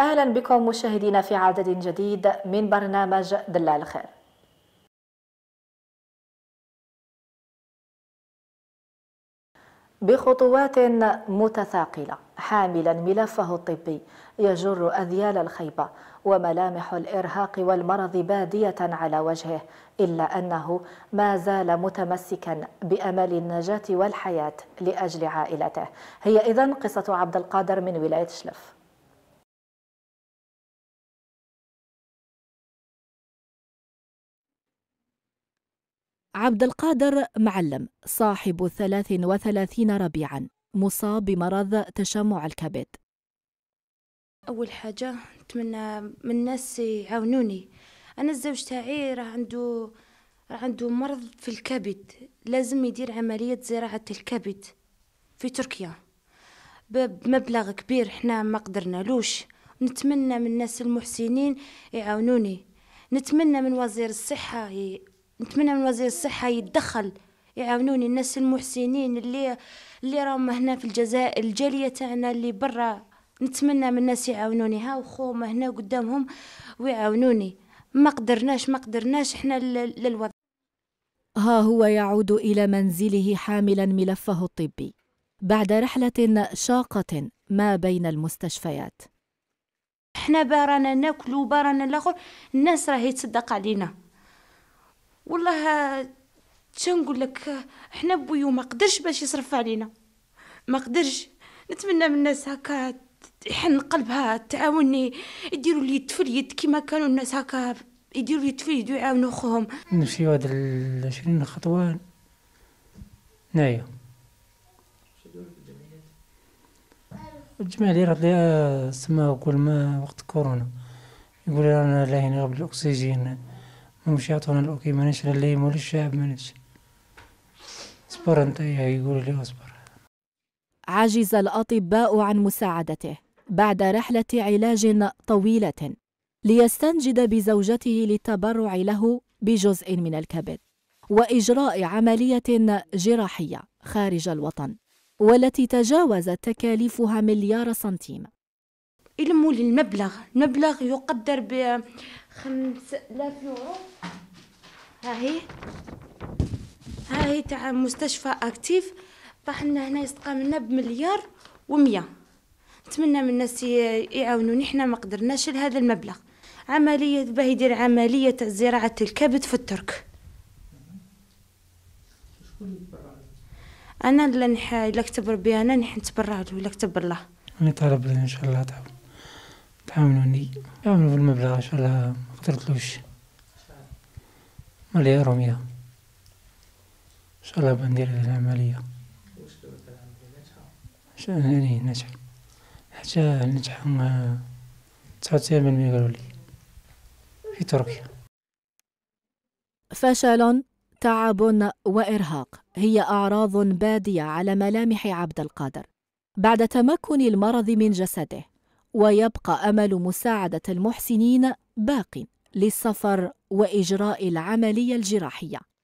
أهلا بكم مشاهدينا في عدد جديد من برنامج دلال خير بخطوات متثاقلة حاملا ملفه الطبي يجر أذيال الخيبة وملامح الإرهاق والمرض بادية على وجهه إلا أنه ما زال متمسكا بأمل النجاة والحياة لأجل عائلته هي إذن قصة عبد القادر من ولاية شلف عبد القادر معلم صاحب 33 ربيعا مصاب بمرض تشمع الكبد أول حاجة نتمنى من الناس يعاونوني أنا الزوج تاعي راه عنده راه عنده مرض في الكبد لازم يدير عملية زراعة الكبد في تركيا بمبلغ كبير حنا ما قدرنالوش نتمنى من الناس المحسنين يعاونوني نتمنى من وزير الصحة نتمنى من وزير الصحة يتدخل يعاونوني الناس المحسنين اللي اللي راهم هنا في الجزائر الجالية تاعنا اللي برا نتمنى من الناس يعاونوني ها وخوما هنا قدامهم ويعاونوني ما قدرناش ما قدرناش احنا للوضع ها هو يعود إلى منزله حاملا ملفه الطبي بعد رحلة شاقة ما بين المستشفيات احنا بارانا ناكل بارانا الاخر الناس راهي تصدق علينا والله تنقول لك حنا بويو ما قدرش باش يصرف علينا ما قدرش نتمنى من الناس هكا يحن قلبها تعاوني يديروا لي في اليد كيما كانوا الناس هكا يديروا لي في يد ويعاونوا خوهم نمشي هاد 20 خطوة نايا الجماعة اللي راه سما كل ما وقت كورونا يقول رانا لاهين غير بالاكسجين ومش يعطونا الأوكي مانيش للي مول الشعب مانيش اصبر أنت يقول لي اصبر عجز الأطباء عن مساعدته بعد رحلة علاج طويلة ليستنجد بزوجته للتبرع له بجزء من الكبد وإجراء عملية جراحية خارج الوطن والتي تجاوزت تكاليفها مليار سنتيم يلموا لي المبلغ المبلغ يقدر ب 5000 يورو ها هي ها هي تاع مستشفى اكتيف لنا هنا يستقامنا بمليار و100 نتمنى من الناس يعاونوني حنا ما قدرناش لهذا المبلغ عمليه باه يدير عمليه تاع زراعه الكبد في الترك انا اللي نحا الا اكتب ربي انا نحي نتبرع له اللي كتب الله راني طالب ان شاء الله تعاون تعاونوني عاونوا بالمبلغ ان شاء الله ما قدرتلوش مالي رومية ان شاء الله بندير العمليه يعني ناجحه حتى نجحوا تسعة وتسعين قالوا لي في تركيا فشل تعب وإرهاق هي أعراض بادية على ملامح عبد القادر بعد تمكن المرض من جسده ويبقى امل مساعده المحسنين باق للسفر واجراء العمليه الجراحيه